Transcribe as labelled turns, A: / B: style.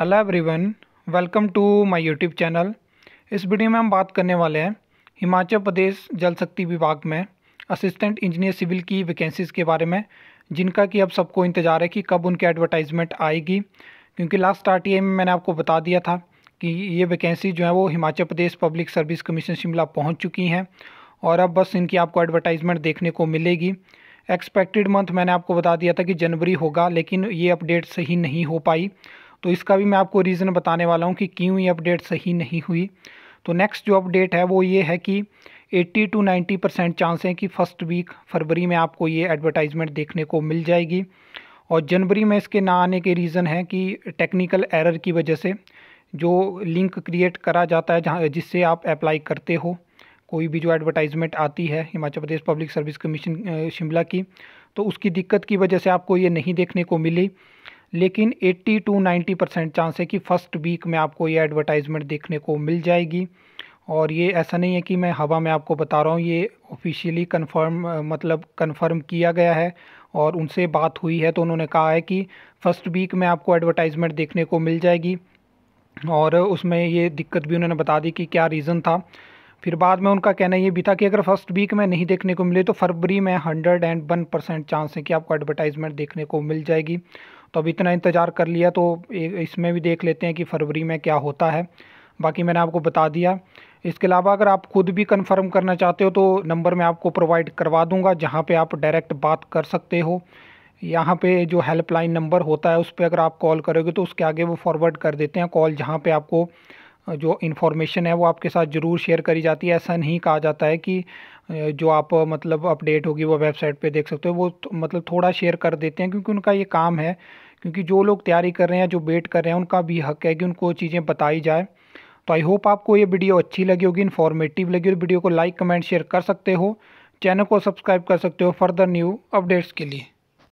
A: hello everyone welcome to my YouTube channel इस video में हम बात करने वाले हैं हिमाचल प्रदेश जल शक्ति विभाग में असिस्टेंट इंजीनियर सिविल की वैकेंसीज़ के बारे में जिनका कि अब सबको इंतज़ार है कि कब उनकी एडवर्टाइजमेंट आएगी क्योंकि लास्ट आर टी में मैंने आपको बता दिया था कि ये वैकेंसी जो है वो Himachal Pradesh public service commission Shimla पहुँच चुकी हैं और अब बस इनकी आपको एडवर्टाइजमेंट देखने को मिलेगी एक्सपेक्टेड मंथ मैंने आपको बता दिया था कि जनवरी होगा लेकिन ये अपडेट सही नहीं हो पाई तो इसका भी मैं आपको रीज़न बताने वाला हूँ कि क्यों ये अपडेट सही नहीं हुई तो नेक्स्ट जो अपडेट है वो ये है कि 80 टू 90 परसेंट चांस हैं कि फ़र्स्ट वीक फरवरी में आपको ये एडवर्टाइजमेंट देखने को मिल जाएगी और जनवरी में इसके ना आने के रीज़न है कि टेक्निकल एरर की वजह से जो लिंक क्रिएट करा जाता है जहाँ जिससे आप अप्लाई करते हो कोई भी जो एडवर्टाइजमेंट आती है Himachal Pradesh public service commission Shimla की तो उसकी दिक्कत की वजह से आपको ये नहीं देखने को मिली लेकिन 80 टू 90 परसेंट चांस है कि फ़र्स्ट वीक में आपको ये एडवर्टाइजमेंट देखने को मिल जाएगी और ये ऐसा नहीं है कि मैं हवा में आपको बता रहा हूँ ये ऑफिशियली कंफर्म मतलब कंफर्म किया गया है और उनसे बात हुई है तो उन्होंने कहा है कि फ़र्स्ट वीक में आपको एडवर्टाइजमेंट देखने को मिल जाएगी और उसमें ये दिक्कत भी उन्होंने बता दी कि क्या रीज़न था फिर बाद में उनका कहना ये भी था कि अगर फर्स्ट वीक में नहीं देखने को मिले तो फरवरी में hundred and one percent chance है कि आपको एडवर्टाइजमेंट देखने को मिल जाएगी तो अब इतना इंतज़ार कर लिया तो इसमें भी देख लेते हैं कि फरवरी में क्या होता है बाकी मैंने आपको बता दिया इसके अलावा अगर आप खुद भी कंफर्म करना चाहते हो तो नंबर मैं आपको प्रोवाइड करवा दूंगा जहाँ पे आप डायरेक्ट बात कर सकते हो यहाँ पे जो हेल्पलाइन नंबर होता है उस पर अगर आप कॉल करोगे तो उसके आगे वो फॉरवर्ड कर देते हैं कॉल जहाँ पे आपको जो इन्फॉर्मेशन है वो आपके साथ ज़रूर शेयर करी जाती है ऐसा नहीं कहा जाता है कि जो आप मतलब अपडेट होगी वो वेबसाइट पे देख सकते हो वो तो, मतलब थोड़ा शेयर कर देते हैं क्योंकि उनका ये काम है क्योंकि जो लोग तैयारी कर रहे हैं जो वेट कर रहे हैं उनका भी हक है कि उनको चीज़ें बताई जाए तो आई होप आपको ये वीडियो अच्छी लगी होगी इन्फॉर्मेटिव लगी होगी वीडियो को लाइक कमेंट शेयर कर सकते हो चैनल को सब्सक्राइब कर सकते हो फर्दर न्यू अपडेट्स के लिए